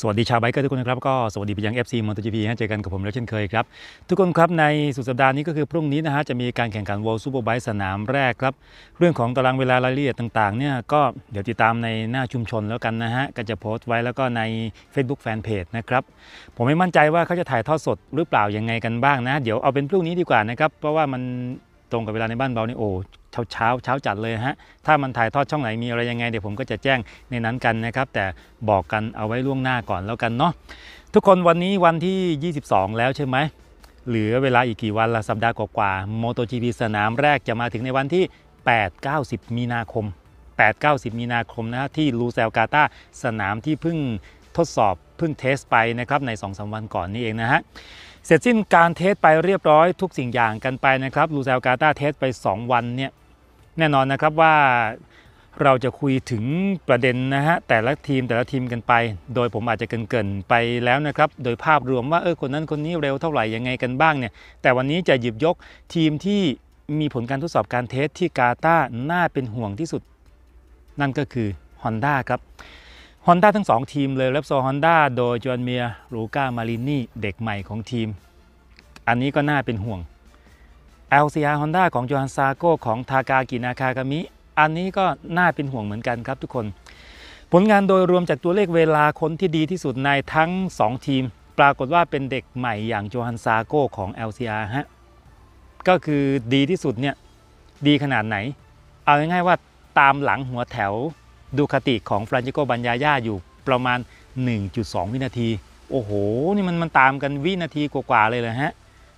สวัสดีชาวไบเกอร์ทุกคนนะครับ ก็สวัสดีไปยัง FC m o t o GP ฮะเจอกันกับผมแล้วเช่นเคยครับ ทุกคนครับ ในสุดสัปดาห์นี้ก็คือพรุ่งนี้นะฮะ จะมีการแข่งขัน World Superbike สนามแรกครับ เรื่องของตารางเวลารายละเอียดต่าง ๆ เนี่ย ก็เดี๋ยวติดตามในหน้าชุมชนแล้วกันนะฮะก็จะโพสต์ไว้แล้วก็ใน Facebook Fanpage นะครับผมไม่มั่นใจว่าเขาจะถ่ายทอดสด หรือเปล่ายังไงกันบ้างนะเดี๋ยวเอาเป็นพรุ่งนี้ดีกว่านะครับเพราะว่ามันตรงกับเวลาในบ้านเรานี่โอ้เช้าเช้าเช้าจัดเลยฮะถ้ามันถ่ายทอดช่องไหนมีอะไรยังไงเดี๋ยวผมก็จะแจ้งในนั้นกันนะครับแต่บอกกันเอาไว้ล่วงหน้าก่อนแล้วกันเนาะทุกคนวันนี้วันที่ 22 แล้วใช่ไหมเหลือเวลาอีกกี่วันละสัปดาห์กว่าๆ MotoGP สนามแรกจะมาถึงในวันที่ 8 9 0 มีนาคม 8 9 0 มีนาคมนะฮะที่ลูเซลกาตาสนามที่เพิ่งทดสอบเพิ่งเทสไปนะครับใน2-3วันก่อนนี่เองนะฮะเสร็จสิ้นการเทสไปเรียบร้อยทุกสิ่งอย่างกันไปนะครับลูเซลกาตาเทสไป 2 วันเนี่ยแน่นอนนะครับว่าเราจะคุยถึงประเด็นนะฮะแต่ละทีมแต่ละทีมกันไป โดยผมอาจจะเกินๆไปแล้วนะครับ โดยภาพรวมว่าเออคนนั้นคนนี้เร็วเท่าไหร่ยังไงกันบ้างเนี่ย แต่วันนี้จะหยิบยกทีมที่มีผลการทดสอบการเทสที่กาตาน่าเป็นห่วงที่สุด นั่นก็คือ Honda ครับฮอนด้าทั้ง 2 ทีมเลยเลปโซฮอนด้าโดยจอนเมียรูก้า มารินี่ เด็กใหม่ของทีม อันนี้ก็น่าเป็นห่วง l c ฮอนด้าของจอห์นซาโก้ของทากากินาคากามิอันนี้ก็น่าเป็นห่วงเหมือนกันครับทุกคน ผลงานโดยรวมจากตัวเลขเวลาคนที่ดีที่สุดในทั้ง 2 ทีม ปรากฏว่าเป็นเด็กใหม่อย่างจอันซาโก้ของ LCR ฮะก็คือดีที่สุดเนี่ยดีขนาดไหน เอาง่ายๆว่าตามหลังหัวแถวดูคติของฟรานซิโก บัญญาญาอยู่ประมาณ 1.2 วินาที โอ้โห นี่มันมันตามกันวินาทีกว่าๆเลยเลยฮะ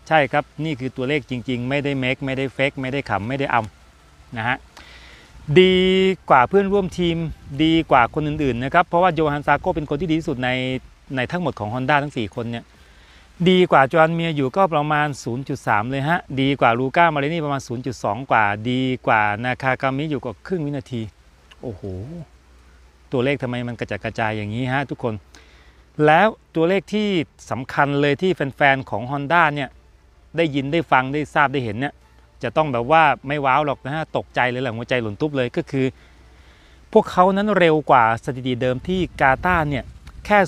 ใช่ครับ นี่คือตัวเลขจริงๆ ไม่ได้เมคไม่ได้เฟกไม่ได้ขำ ไม่ได้อำนะฮะ ดีกว่าเพื่อนร่วมทีม ดีกว่าคนอื่นๆนะครับ เพราะว่าโยฮันซาโกเป็นคนที่ดีที่สุดในในทั้งหมดของ Honda ทั้ง 4 คนเนี่ย ดีกว่าจอห์น เมียอยู่ก็ประมาณ 0.3 เลยฮะ ดีกว่าลูก้ามาเรนี่ประมาณ 0.2 กว่า ดีกว่านาคากามิอยู่กว่าครึ่งวินาทีโอ้โห ตัวเลขทำไมมันกระจัดกระจายอย่างนี้ฮะทุกคน แล้วตัวเลขที่สำคัญเลยที่แฟนๆ ของ Honda เนี่ยได้ยินได้ฟังได้ทราบได้เห็นเนี่ยจะต้องแบบว่าไม่ว้าวหรอกนะฮะตกใจเลยแหละหัวใจหล่นตุ๊บเลยก็คือพวกเขานั้นเร็วกว่าสถิติเดิมที่กาตาเนี่ยแค่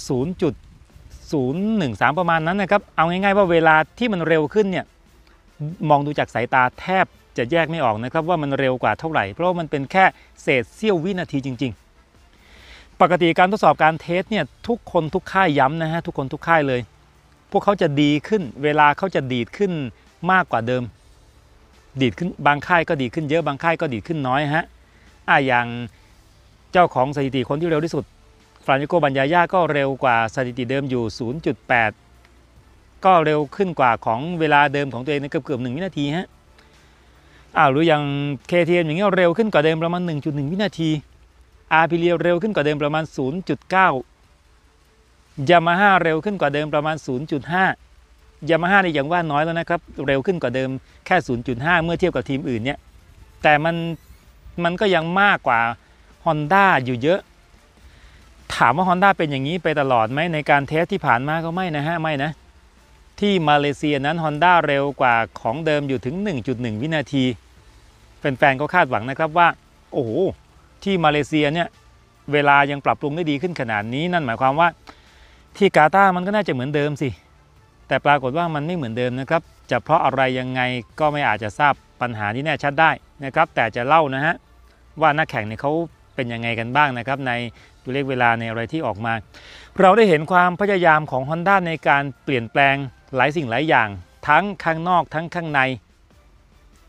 0.013 ประมาณนั้นนะครับเอาง่ายๆว่าเวลาที่มันเร็วขึ้นเนี่ยมองดูจากสายตาแทบจะแยกไม่ออกนะครับว่ามันเร็วกว่าเท่าไหร่เพราะมันเป็นแค่เศษเสี้ยววินาทีจริง ๆ ปกติการทดสอบการเทสเนี่ยทุกคนทุกค่ายย้ำนะฮะทุกคนทุกค่ายเลยพวกเขาจะดีขึ้นเวลาเขาจะดีดขึ้นมากกว่าเดิม ดีดขึ้นบางค่ายก็ดีขึ้นเยอะบางค่ายก็ดีขึ้นน้อยฮะอ่าอย่างเจ้าของสถิติคนที่เร็วที่สุดฟรานซิโกบัญญาย่าก็เร็วกว่าสถิติเดิมอยู่ 0.8 ก็เร็วขึ้นกว่าของเวลาเดิมของตัวเองเกือบเกือบหนึ่งวินาทีฮะอ้าวหรืออย่าง KTM อย่างเงี้ยเร็วขึ้นกว่าเดิมประมาณ 1.1 วินาที RP เรียเร็วขึ้นกว่าเดิมประมาณ 0.9ยามาฮ่าเร็วขึ้นกว่าเดิมประมาณ 0.5ยามาฮ่าในอย่างว่าน้อยแล้วนะครับ เร็วขึ้นกว่าเดิมแค่ 0.5 เมื่อเทียบกับทีมอื่นเนี่ยแต่มันมันก็ยังมากกว่า Honda อยู่เยอะ ถามว่า Honda เป็นอย่างนี้ไปตลอดไหมในการเทสที่ผ่านมาก็ไม่นะฮะไม่นะที่มาเลเซียนั้น Honda เร็วกว่าของเดิมอยู่ถึง1.1 วินาทีแฟนๆก็คาดหวังนะครับว่าโอ้โหที่มาเลเซียเนี่ยเวลายังปรับปรุงได้ดีขึ้นขนาดนี้นั่นหมายความว่าที่กาตามันก็น่าจะเหมือนเดิมสิแต่ปรากฏว่ามันไม่เหมือนเดิมนะครับจะเพราะอะไรยังไงก็ไม่อาจจะทราบปัญหานี้แน่ชัดได้นะครับแต่จะเล่านะฮะว่านักแข่งเนี่ยเขาเป็นยังไงกันบ้างนะครับในตัวเลขเวลาในอะไรที่ออกมาเราได้เห็นความพยายามของ Honda ในการเปลี่ยนแปลงหลายสิ่งหลายอย่างทั้งข้างนอกทั้งข้างใน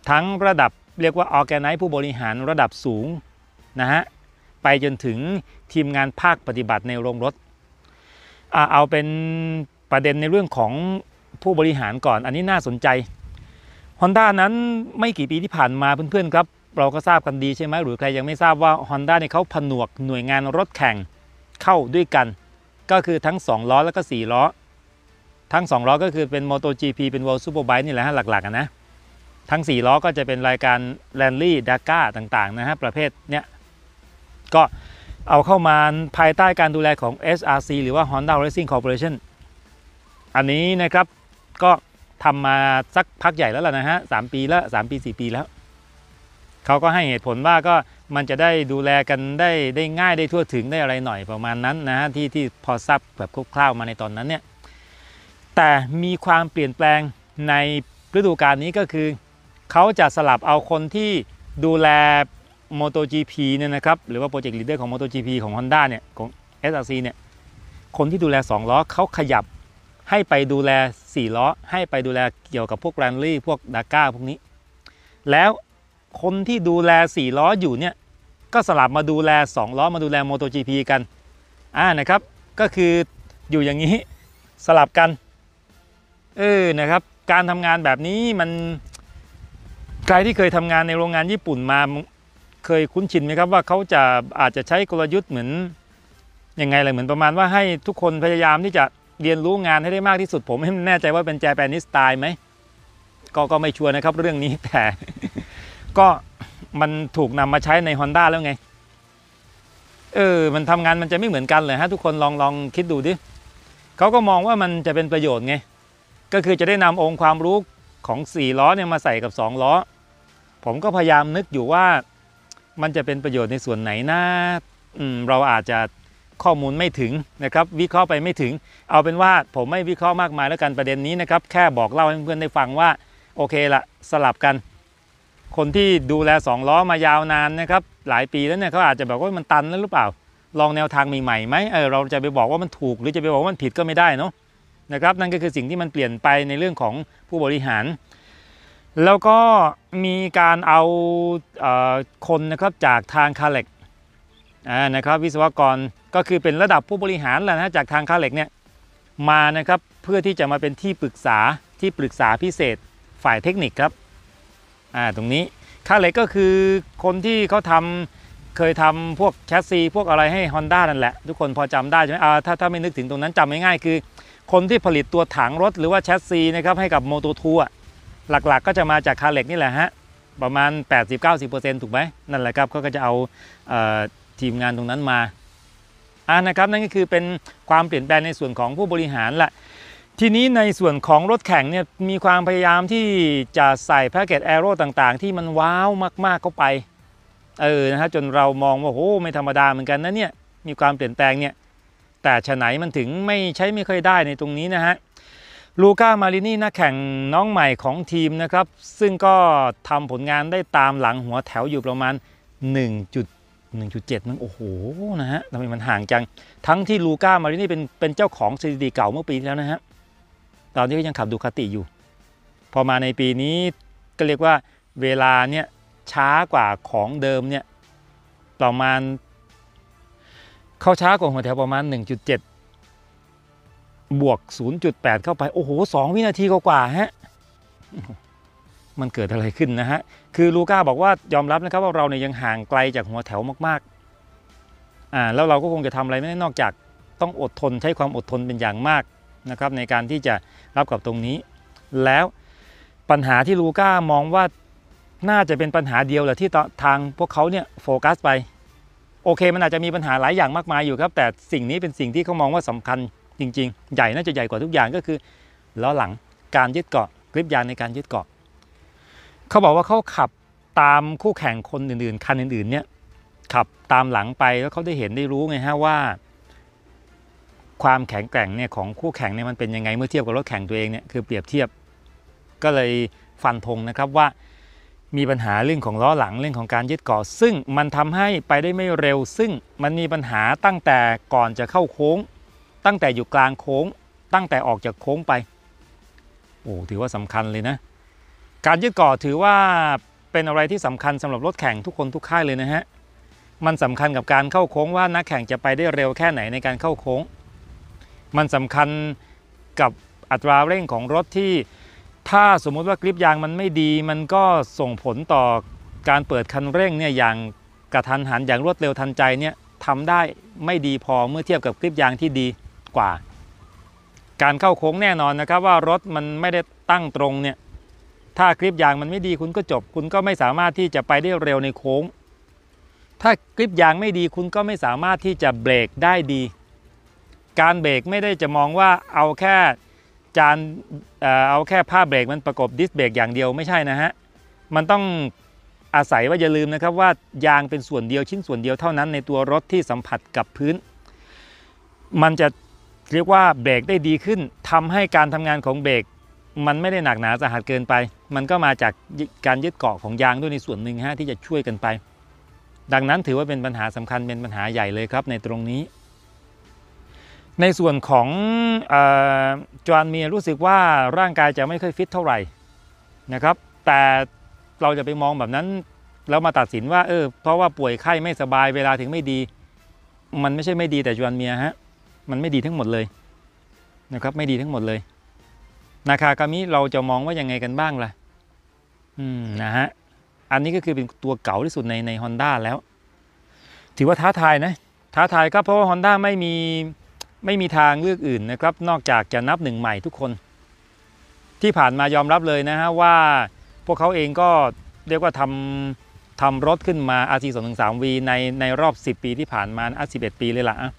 ทั้งระดับเรียกว่าออแกไนซ์ผู้บริหารระดับสูงนะฮะไปจนถึงทีมงานภาคปฏิบัติในโรงรถ เอาเป็นประเด็นในเรื่องของผู้บริหารก่อนอันนี้น่าสนใจ Honda นั้นไม่กี่ปีที่ผ่านมาเพื่อนๆครับเราก็ทราบกันดีใช่ไหม หรือใครยังไม่ทราบว่า Honda เนี่ยเขาผนวกหน่วยงานรถแข่งเข้าด้วยกันก็คือทั้ง2ล้อแล้วก็4ล้อทั้ง2ล้อก็คือเป็น MotoGP เป็น World Superbike นี่แหละฮะหลักๆนะทั้ง4ล้อก็จะเป็นรายการแรนลี่ดาก้าต่างๆนะฮะประเภทเนี้ยก็เอาเข้ามาภายใต้การดูแลของ SRC หรือว่า Honda Racing Corporation อันนี้นะครับก็ทำมาสักพักใหญ่แล้วล่ะนะฮะสปี แล้ว3ปี4ปีแล้ว เขาก็ให้เหตุผลว่าก็มันจะได้ดูแลกันได้ได้ง่ายได้ทั่วถึงได้อะไรหน่อยประมาณนั้นนะฮะที่ที่พอทราบแบบคร่าวๆมาในตอนนั้นเนี่ยแต่มีความเปลี่ยนแปลงในฤดูกาลนี้ก็คือ เขาจะสลับเอาคนที่ดูแล MotoGP เนี่ยนะครับหรือว่าโปรเจกต์ลีดเดอร์ของ MotoGP ของ Honda เนี่ยของ SRC เนี่ยคนที่ดูแล 2 ล้อเขาขยับให้ไปดูแล 4 ล้อ ให้ไปดูแลเกี่ยวกับพวกแรนลี่พวกดาก้าพวกนี้ แล้วคนที่ดูแล 4 ล้ออยู่เนี่ยก็สลับมาดูแล 2 ล้อมาดูแล MotoGP กันอ่านะครับ ก็คืออยู่อย่างนี้สลับกันเออ นะครับ การทำงานแบบนี้มันใครที่เคยทำงานในโรงงานญี่ปุ่นมาเคยคุ้นชินไหมครับ ว่าเขาจะอาจจะใช้กลยุทธ์เหมือนยังไงเลยเหมือนประมาณว่าให้ทุกคนพยายามที่จะเรียนรู้งานให้ได้มากที่สุดผมไม่แน่ใจว่าเป็นแจแปนิสตายไหมก็ก็ไม่ชัวร์นะครับ เรื่องนี้แต่ ก็มันถูกนำมาใช้ใน Honda แล้วไงเออ มันทำงานมันจะไม่เหมือนกันเลยฮะทุกคนลองลองคิดดูดิเขาก็มองว่ามันจะเป็นประโยชน์ไงก็คือจะได้นำองค์ความรู้ของ 4 ล้อเนี่ยมาใส่กับ2ล้อ ผมก็พยายามนึกอยู่ว่ามันจะเป็นประโยชน์ในส่วนไหนนะเราอาจจะข้อมูลไม่ถึงนะครับวิเคราะห์ไปไม่ถึง เอาเป็นว่าผมไม่วิเคราะห์มากมายแล้วกันประเด็นนี้นะครับแค่บอกเล่าให้เพื่อนได้ฟังว่าโอเคละสลับกัน คนที่ดูแล2ล้อมายาวนานนะครับหลายปีแล้วเนี่ยเขาอาจจะแบบว่ามันตันแล้วหรือเปล่าลองแนวทางใหม่ๆไหมเออเราจะไปบอกว่ามันถูก หรือจะไปบอกว่ามันผิดก็ไม่ได้เนาะนะครับนั่นก็คือสิ่งที่มันเปลี่ยนไปในเรื่องของผู้บริหาร แล้วก็มีการเอาคนนะครับจากทางคาเล็กนะครับวิศวกรก็คือเป็นระดับผู้บริหารแหละนะจากทางคาเล็กเนี่ยมานะครับเพื่อที่จะมาเป็นที่ปรึกษาที่ปรึกษาพิเศษฝ่ายเทคนิคครับอ่าตรงนี้คาเล็กก็คือคนที่เขาทำเคยทำพวกแคสซีพวกอะไรให้ฮอนด้านั่นแหละทุกคนพอจำได้ใช่ไหมอาถ้าถ้าไม่นึกถึงตรงนั้นจำง่ายๆคือคนที่ผลิตตัวถังรถหรือว่าแชสซีนะครับให้กับโมโตทัวหลักๆก็จะมาจากคาเล็กนี่แหละฮะประมาณ 80-90%ถูกไหมนั่นแหละครับเขาก็จะเอาเอทีมงานตรงนั้นมาอ่านะครับนั่นก็คือเป็นความเปลี่ยนแปลงในส่วนของผู้บริหารละทีนี้ในส่วนของรถแข่งเนี่ยมีความพยายามที่จะใส่แพ็กเกจแอโร่ต่างๆ ที่มันว้าวมากๆเข้าไปเออนะฮะจนเรามองว่าโอ้ไม่ธรรมดาเหมือนกันนะเนี่ยมีความเปลี่ยนแปลงเนี่ยแต่ฉะไหนมันถึงไม่ใช้ไม่ค่อยได้ในตรงนี้นะฮะลูก้ามารินี่นักแข่งน้องใหม่ของทีมนะครับ ซึ่งก็ทำผลงานได้ตามหลังหัวแถวอยู่ประมาณ 1.1.7นั่นโอ้โหนะฮะทำไมมันห่างจังทั้งที่ลูก้ามารินี่เป็นเป็นเจ้าของสถิติเก่าเมื่อปีแล้วนะฮะ ตอนนี้ก็ยังขับดูคาติอยู่ พอมาในปีนี้ก็เรียกว่าเวลาเนี่ยช้ากว่าของเดิมเนี่ยประมาณเข้าช้ากว่าหัวแถวประมาณ 1.7 บวก 0.8 เข้าไปโอ้โห2วินาทีกว่าฮะมันเกิดอะไรขึ้นนะฮะ คือลูก้าบอกว่ายอมรับนะครับว่าเราเนี่ยยังห่างไกลจากหัวแถวมากๆอ่าแล้วเราก็คงจะทำอะไรไม่ได้นอกจากต้องอดทนใช้ความอดทนเป็นอย่างมากนะครับในการที่จะรับกับตรงนี้ แล้วปัญหาที่ลูก้ามองว่าน่าจะเป็นปัญหาเดียวแหละที่ทางพวกเขาเนี่ยโฟกัสไปโอเคมันอาจจะมีปัญหาหลายอย่างมากมายอยู่ครับ แต่สิ่งนี้เป็นสิ่งที่เขามองว่าสำคัญจริงๆใหญ่น่าจะใหญ่กว่าทุกอย่างก็คือล้อหลังการยึดเกาะกริปยางในการยึดเกาะ เขาบอกว่าเขาขับตามคู่แข่งคนอื่นๆ คันอื่น ๆเนี่ยขับตามหลังไปแล้วเขาได้เห็นได้รู้ไงฮะว่า ความแข็งแกร่งเนี่ยของคู่แข่งเนี่ยมันเป็นยังไงเมื่อเทียบกับรถแข่งตัวเองเนี่ยคือเปรียบเทียบ ก็เลยฟันธงนะครับว่ามีปัญหาเรื่องของล้อหลังเรื่องของการยึดเกาะซึ่งมันทำให้ไปได้ไม่เร็วซึ่งมันมีปัญหาตั้งแต่ก่อนจะเข้าโค้ง ตั้งแต่อยู่กลางโค้งตั้งแต่ออกจากโค้งไปโอ้ถือว่าสำคัญเลยนะ การยึดเกาะถือว่าเป็นอะไรที่สำคัญสำหรับรถแข่งทุกคนทุกค่ายเลยนะฮะมันสำคัญกับการเข้าโค้งว่านักแข่งจะไปได้เร็วแค่ไหนในการเข้าโค้ง มันสำคัญกับอัตราเร่งของรถที่ถ้าสมมุติว่ากริปยางมันไม่ดีมันก็ส่งผลต่อการเปิดคันเร่งเนี่ยอย่างกระทันหันอย่างรวดเร็วทันใจเนี่ยทำได้ไม่ดีพอเมื่อเทียบกับกริปยางที่ดีกว่า การเข้าโค้งแน่นอนนะครับว่ารถมันไม่ได้ตั้งตรงเนี่ยถ้ากริปยางมันไม่ดีคุณก็จบ คุณก็ไม่สามารถที่จะไปได้เร็วในโค้ง ถ้ากริปยางไม่ดีคุณก็ไม่สามารถที่จะเบรกได้ดี การเบรกไม่ได้จะมองว่าเอาแค่จานเอาแค่ผ้าเบรกมันประกบดิสเบรกอย่างเดียวไม่ใช่นะฮะมันต้องอาศัยว่าอย่าลืมนะครับว่ายางเป็นส่วนเดียวชิ้นส่วนเดียวเท่านั้น ในตัวรถที่สัมผัสกับพื้น มันจะเรียกว่าเบรกได้ดีขึ้น ทำให้การทำงานของเบรกมันไม่ได้หนักหนาสาหัสเกินไป มันก็มาจากการยึดเกาะของยางด้วยในส่วนหนึ่งฮะที่จะช่วยกันไป ดังนั้นถือว่าเป็นปัญหาสำคัญเป็นปัญหาใหญ่เลยครับในตรงนี้ในส่วนของอจอนเมียรู้สึกว่าร่างกายจะไม่ค่อยฟิตเท่าไหร่นะครับ แต่เราจะไปมองแบบนั้นแล้วมาตัดสินว่า เออเพราะว่าป่วยไข้ไม่สบายเวลาถึงไม่ดี มันไม่ใช่ไม่ดีแต่จอนเมียฮะมันไม่ดีทั้งหมดเลย นะครับ ไม่ดีทั้งหมดเลยนาคากามิเราจะมองว่ายังไงกันบ้างล่ะอืมนะฮะอันนี้ก็คือเป็นตัวเก่าที่สุดในในฮอนด้าแล้วถือว่าท้าทายนะท้าทายก็เพราะว่าฮอนด้าไม่มีไม่มีทางเลือกอื่นนะครับนอกจากจะนับหนึ่งใหม่ทุกคน ที่ผ่านมายอมรับเลยนะฮะว่า พวกเขาเองก็เรียกว่าทำทำรถขึ้นมา RC 2 3 V ในในรอบ 10 ปีที่ผ่านมาอ่11 ปีเลยละ่ะ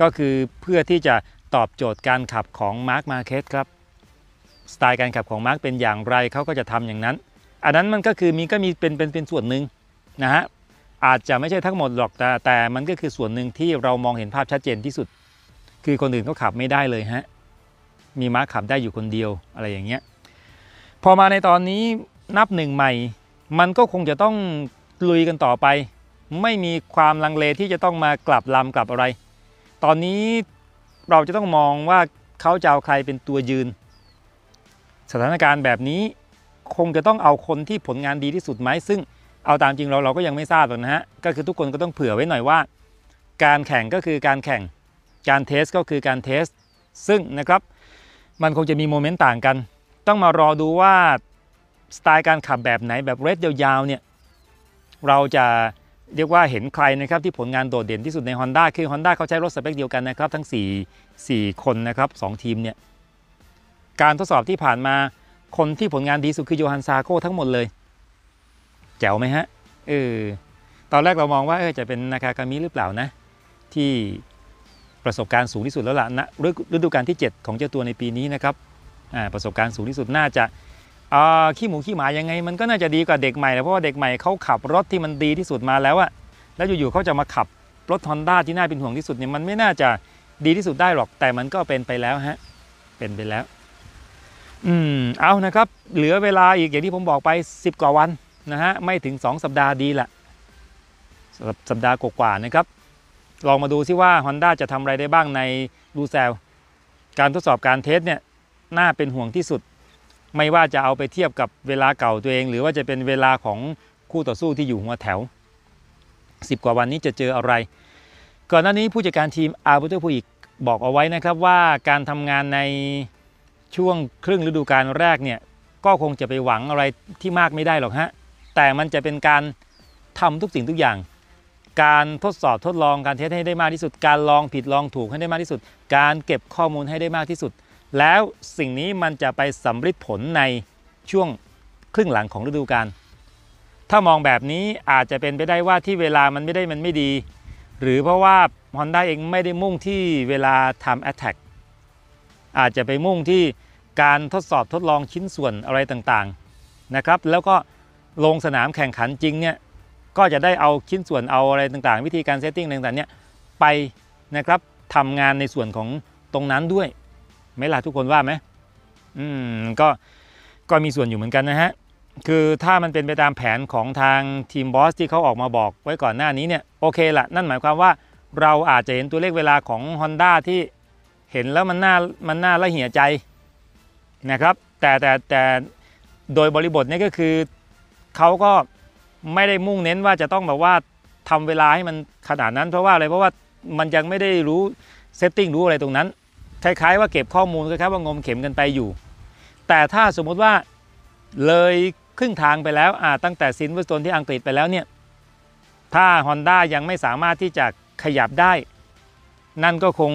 ก็คือเพื่อที่จะตอบโจทย์การขับของมาร์ m มาเคสครับสไตล์การขับของมาร์เป็นอย่างไรเขาก็จะทำอย่างนั้น อันนั้นมันก็คือมีก็มีเป็นเป็นเป็นส่วนหนึ่งนะฮะอาจจะไม่ใช่ทั้งหมดหรอกแต่แต่มันก็คือส่วนหนึ่งที่เรามองเห็นภาพชัดเจนที่สุดคือคนอื่นก็ขับไม่ได้เลยฮะ มีม้าขับได้อยู่คนเดียวอะไรอย่างเงี้ย พอมาในตอนนี้นับหนึ่งใหม่ มันก็คงจะต้องลุยกันต่อไป ไม่มีความลังเลที่จะต้องมากลับลำกลับอะไร ตอนนี้เราจะต้องมองว่าเขาจะเอาใครเป็นตัวยืน สถานการณ์แบบนี้คงจะต้องเอาคนที่ผลงานดีที่สุดไหมซึ่งเอาตามจริงเราเราก็ยังไม่ทราบหรอกนะฮะก็คือทุกคนก็ต้องเผื่อไว้หน่อยว่า การแข่งก็คือการแข่งการเทสก็คือการเทสซึ่งนะครับมันคงจะมีโมเมนต์ต่างกัน ต้องมารอดูว่าสไตล์การขับแบบไหนแบบเรสยาวๆ เนี่ยเราจะเรียกว่าเห็นใครนะครับที่ผลงานโดดเด่นที่สุดใน Honda คือ Honda เขาใช้รถสเปคเดียวกันนะครับทั้ง 4 4 คนนะครับ 2 ทีมเนี่ยการทดสอบที่ผ่านมาคนที่ผลงานดีสุดคือโยฮันซาโกทั้งหมดเลยแจ๋วไหมฮะเออตอนแรกเรามองว่าเออจะเป็นนาคากามิหรือเปล่านะ ที่ประสบการณ์สูงที่สุดแล้วล่ะนะฤดูกาลที่ 7 ของเจ้าตัวในปีนี้นะครับ ประสบการณ์สูงที่สุดน่าจะขี้หมูขี้หมายังไงมันก็น่าจะดีกว่าเด็กใหม่เลยเพราะว่าเด็กใหม่เขาขับรถที่มันดีที่สุดมาแล้วอะแล้วอยู่ๆเขาจะมาขับรถฮอนด้าที่น่าเป็นห่วงที่สุดเนี่ยมันไม่น่าจะดีที่สุดได้หรอก แต่มันก็เป็นไปแล้วฮะ เป็นไปแล้ว อืมเอานะครับ เหลือเวลาอีกอย่างที่ผมบอกไป 10 กว่าวันนะฮะไม่ถึง 2 สัปดาห์ดีละสัปดาห์กว่าๆนะครับลองมาดูซิว่า Honda จะทำอะไรได้บ้างในดูแซลการทดสอบการเทสเนี่ยน่าเป็นห่วงที่สุด ไม่ว่าจะเอาไปเทียบกับเวลาเก่าตัวเอง หรือว่าจะเป็นเวลาของคู่ต่อสู้ที่อยู่หัวแถว 10 กว่าวันนี้จะเจออะไร ก่อนหน้านี้ผู้จัดการทีมอาร์บูเตอร์พูอีก บอกเอาไว้นะครับว่าการทำงานในช่วงครึ่งฤดูกาลแรกเนี่ยก็คงจะไปหวังอะไรที่มากไม่ได้หรอกฮะแต่มันจะเป็นการทำทุกสิ่งทุกอย่างการทดสอบทดลองการเทสให้ได้มากที่สุด การลองผิดลองถูกให้ได้มากที่สุด การเก็บข้อมูลให้ได้มากที่สุด แล้วสิ่งนี้มันจะไปสำฤทธิ์ผลในช่วงครึ่งหลังของฤดูกาลถ้ามองแบบนี้อาจจะเป็นไปได้ว่าที่เวลามันไม่ได้มันไม่ดี หรือเพราะว่าฮอนด้าเองไม่ได้มุ่งที่เวลาทำแอตแทกอาจจะไปมุ่งที่การทดสอบทดลองชิ้นส่วนอะไรต่างๆนะครับ แล้วก็ลงสนามแข่งขันจริงเนี่ยก็จะได้เอาชิ้นส่วนเอาอะไรต่างๆ วิธีการเซตติ้งต่าง ๆ เนี่ย ไปนะครับทำงานในส่วนของตรงนั้นด้วยไหมล่ะทุกคนว่าไหมอืม ก็ก็มีส่วนอยู่เหมือนกันนะฮะ คือถ้ามันเป็นไปตามแผนของทางทีมบอสที่เขาออกมาบอกไว้ก่อนหน้านี้เนี่ยโอเคละนั่นหมายความว่าเราอาจจะเห็นตัวเลขเวลาของ Honda ที่เห็นแล้วมันน่ามันน่าละเหี่ยใจนะครับ แต่แต่แต่โดยบริบทนี่ก็คือเขาก็ไม่ได้มุ่งเน้นว่าจะต้องแบบว่าทำเวลาให้มันขนาดนั้น เพราะว่าอะไรเพราะว่ามันยังไม่ได้รู้เซตติ้งรู้อะไรตรงนั้น คล้ายๆว่าเก็บข้อมูลคล้ายๆว่างมเข็มกันไปอยู่ แต่ถ้าสมมุติว่าเลยครึ่งทางไปแล้วอตั้งแต่ซินเวอร์สโตนที่อังกฤษไปแล้วเนี่ยถ้า Honda ยังไม่สามารถที่จะขยับได้ นั่นก็คง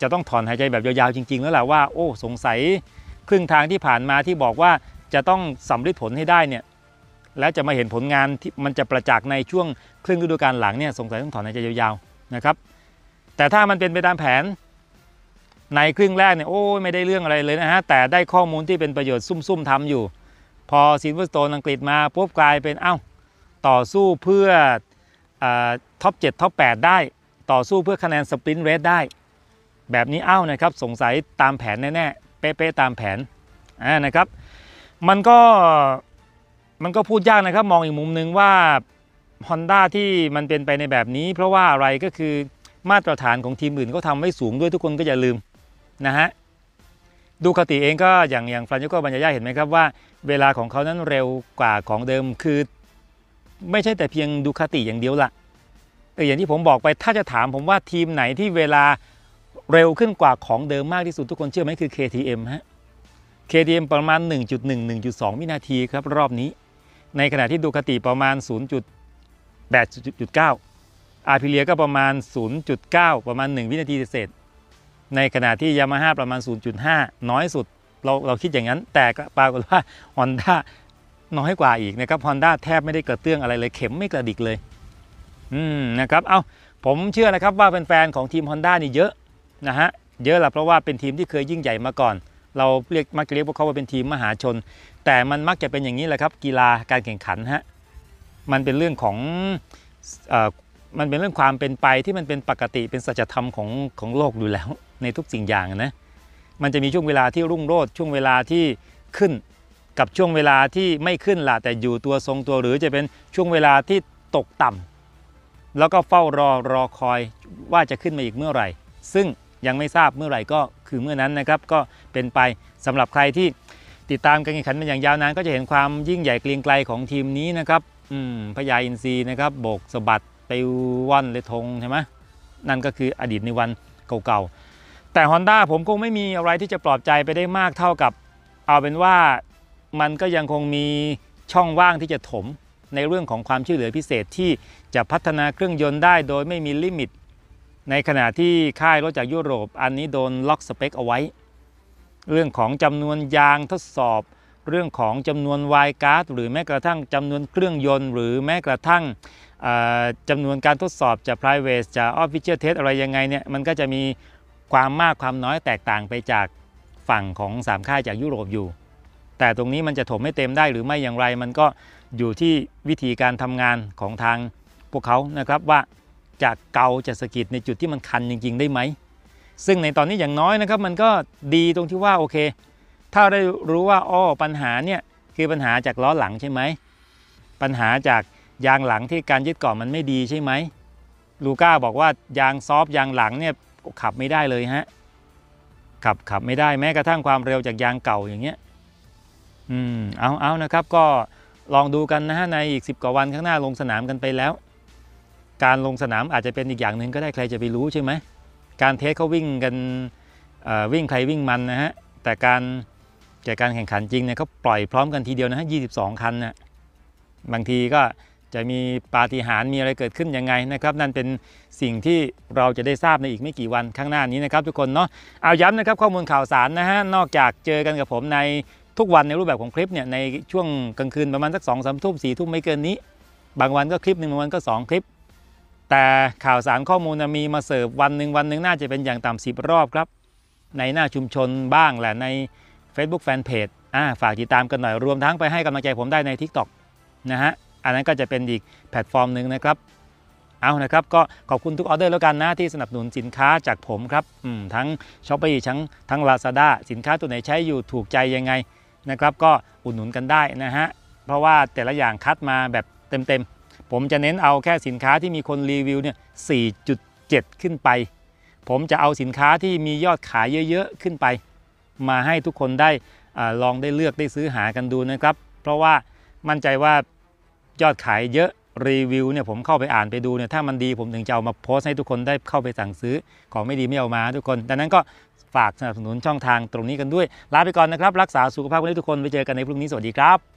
จะต้องถอนหายใจแบบยาวๆจริงๆแล้วแหละว่าโอ้สงสัยครึ่งทางที่ผ่านมาที่บอกว่าจะต้องสำธิดผลให้ได้เนี่ยแล้วจะมาเห็นผลงานที่มันจะประจักษ์ในช่วงครึ่งฤดูกาลหลังเนี่ยสงสัยต้องถอนในใจยาวๆนะครับ แต่ถ้ามันเป็นไปตามแผนในครึ่งแรกเนี่ยโอ้ไม่ได้เรื่องอะไรเลยนะฮะ แต่ได้ข้อมูลที่เป็นประโยชน์ซุ่ม ๆทำอยู่ พอซินเวอร์สโตนอังกฤษมาปุ๊บกลายเป็นเอา้า ต่อสู้เพื่อท็อปเจ็ดท็อปแปดได้ต่อสู้เพื่อคะแนนสปรินต์เรสได้ แบบนี้เอ้านะครับสงสัยตามแผนแน่ๆเป๊ะๆตามแผนอ่านะครับมันก็มันก็พูดยากนะครับ มองอีกมุมนึงว่า Honda ที่มันเป็นไปในแบบนี้เพราะว่าอะไรก็คือมาตรฐานของทีมอื่นก็ทำไม่สูงด้วยทุกคนก็อย่าลืมนะฮะดูคติเองก็อย่างอย่างฟรานซิโกบัญญาเห็นไหมครับว่า เวลาของเขานั้นเร็วกว่าของเดิมคือ ไม่ใช่แต่เพียงดูคติอย่างเดียวละแต่อย่างที่ผมบอกไปถ้าจะถามผมว่าทีมไหนที่เวลาเร็วขึ้นกว่าของเดิมมากที่สุดทุกคนเชื่อไหมคือ KTM ฮะ KTM ประมาณ1.1 1.2วินาทีครับรอบนี้ในขณะที่ดูคติประมาณ 0.8.9 อาร์พิเลียก็ประมาณ 0.9 ประมาณ 1 วินาทีเศษ ในขณะที่ยามาฮ่าประมาณ 0.5 น้อยสุด เราเราคิดอย่างนั้นแต่ก็ปรากฏว่าฮอนด้าน้อยกว่าอีกนะครับฮอนด้าแทบไม่ได้กระเตื้องอะไรเลยเข็มไม่กระดิกเลยอืมนะครับเอา้าผมเชื่อนะครับว่าแฟนๆของทีมฮอนด้านี่เยอะนะฮะเยอะละเพราะว่าเป็นทีมที่เคยยิ่งใหญ่มาก่อน เราเรียกมักเรียกพวกเขาว่าเป็นทีมมหาชนแต่มันมักจะเป็นอย่างนี้แหละครับกีฬาการแข่งขันฮะมันเป็นเรื่องของอมันเป็นเรื่องความเป็นไปที่มันเป็นปกติเป็นสัจธรรมของของโลกอยู่แล้ว ในทุกสิ่งอย่างนะมันจะมีช่วงเวลาที่รุ่งโรจน์ช่วงเวลาที่ขึ้นกับช่วงเวลาที่ไม่ขึ้นล่ะแต่อยู่ตัวทรงตัวหรือจะเป็นช่วงเวลาที่ตกต่ำ แล้วก็เฝ้ารอรอคอยว่าจะขึ้นมาอีกเมื่อไหร่ ซึ่งยังไม่ทราบเมื่อไหร่ก็คือเมื่อนั้นนะครับ ก็เป็นไปสำหรับใครที่ติดตามการแข่งขันมาอย่างยาวนานก็จะเห็นความยิ่งใหญ่เกรียงไกลของทีมนี้นะครับอืมพญาอินทรีนะครับโบกสะบัดไปว่อนเลยทงใช่ไหมนั่นก็คืออดีตในวันเก่าๆ แต่ Honda ผมคงไม่มีอะไรที่จะปลอบใจไปได้มากเท่ากับ เอาเป็นว่ามันก็ยังคงมีช่องว่างที่จะถมในเรื่องของความช่วยเหลือพิเศษที่จะพัฒนาเครื่องยนต์ได้โดยไม่มีลิมิต ในขณะที่ค่ายรถจากยุโรปอันนี้โดนล็อกสเปคเอาไว้เรื่องของจำนวนยางทดสอบเรื่องของจำนวนวายการ์ดหรือแม้กระทั่งจำนวนเครื่องยนต์หรือแม้กระทั่งจำนวนการทดสอบจะ private จะ official test อะไรยังไงเนี่ยมันก็จะมีความมากความน้อยแตกต่างไปจากฝั่งของ 3 ค่ายจากยุโรปอยู่ แต่ตรงนี้มันจะถมให้เต็มได้หรือไม่อย่างไรมันก็อยู่ที่วิธีการทำงานของทางพวกเขานะครับว่าจะเกาจะสกิดในจุดที่มันคันจริงๆได้ไหมซึ่งในตอนนี้อย่างน้อยนะครับมันก็ดีตรงที่ว่าโอเค ถ้าได้รู้ว่าอ้อปัญหาเนี่ยคือปัญหาจากล้อหลังใช่ไหม ปัญหาจากยางหลังที่การยึดเกาะมันไม่ดีใช่ไหมลูก้าบอกว่ายางซอฟยางหลังเนี่ยขับไม่ได้เลยฮะขับขับไม่ได้แม้กระทั่งความเร็วจากยางเก่าอย่างเงี้ยอืมเอาเอานะครับก็ลองดูกันนะฮะในอีก 10กว่าวันข้างหน้าลงสนามกันไปแล้ว การลงสนามอาจจะเป็นอีกอย่างหนึ่งก็ได้ใครจะไปรู้ใช่ไหมการเทสเขาวิ่งกันวิ่งใครวิ่งมันนะฮะแต่การแก่การแข่งขันจริงเนี่ยเขาปล่อยพร้อมกันทีเดียวนะฮะ22 คันนะบางทีก็จะมีปาฏิหาริย์มีอะไรเกิดขึ้นยังไงนะครับนั่นเป็นสิ่งที่เราจะได้ทราบในอีกไม่กี่วันข้างหน้านี้นะครับทุกคนเนาะเอาย้ำนะครับข้อมูลข่าวสารนะฮะนอกจากเจอกันกับผมในทุกวันในรูปแบบของคลิปเนี่ยในช่วงกลางคืนประมาณสัก2องสามทุ่มสี่ทุ่มไม่เกินนี้บางวันก็คลิปหนึ่งบางวันก็2คลิปแต่ข่าวสารข้อมูลมีมาเสิร์ฟวันหนึ่งวันหนึ่งน่าจะเป็นอย่างต่ำสิบรอบครับในหน้าชุมชนบ้างแหละใน Facebook Fanpage อ่าฝากติดตามกันหน่อยรวมทั้งไปให้กำลังใจผมได้ใน TikTok นะฮะอันนั้นก็จะเป็นอีกแพลตฟอร์มหนึ่งนะครับเอานะครับก็ขอบคุณทุกออเดอร์แล้วกันนะ ที่สนับสนุนสินค้าจากผมครับทั้งช้อปปี้ทั้งทั้ง Lazada สินค้าตัวไหนใช้อยู่ถูกใจยังไงนะครับก็อุดหนุนกันได้นะฮะเพราะว่าแต่ละอย่างคัดมาแบบเต็มๆผมจะเน้นเอาแค่สินค้าที่มีคนรีวิวเนี่ย 4.7 ขึ้นไป ผมจะเอาสินค้าที่มียอดขายเยอะๆ ขึ้นไป มาให้ทุกคนได้ลองได้เลือกได้ซื้อหากันดูนะครับ เพราะว่ามั่นใจว่ายอดขายเยอะรีวิวเนี่ยผมเข้าไปอ่านไปดูเนี่ยถ้ามันดีผมถึงจะเอามาโพสให้ทุกคนได้เข้าไปสั่งซื้อของไม่ดีไม่เอามาทุกคน ดังนั้นก็ฝากสนับสนุนช่องทางตรงนี้กันด้วยลาไปก่อนนะครับรักษาสุขภาพกันทุกคนไปเจอกันในพรุ่งนี้สวัสดีครับ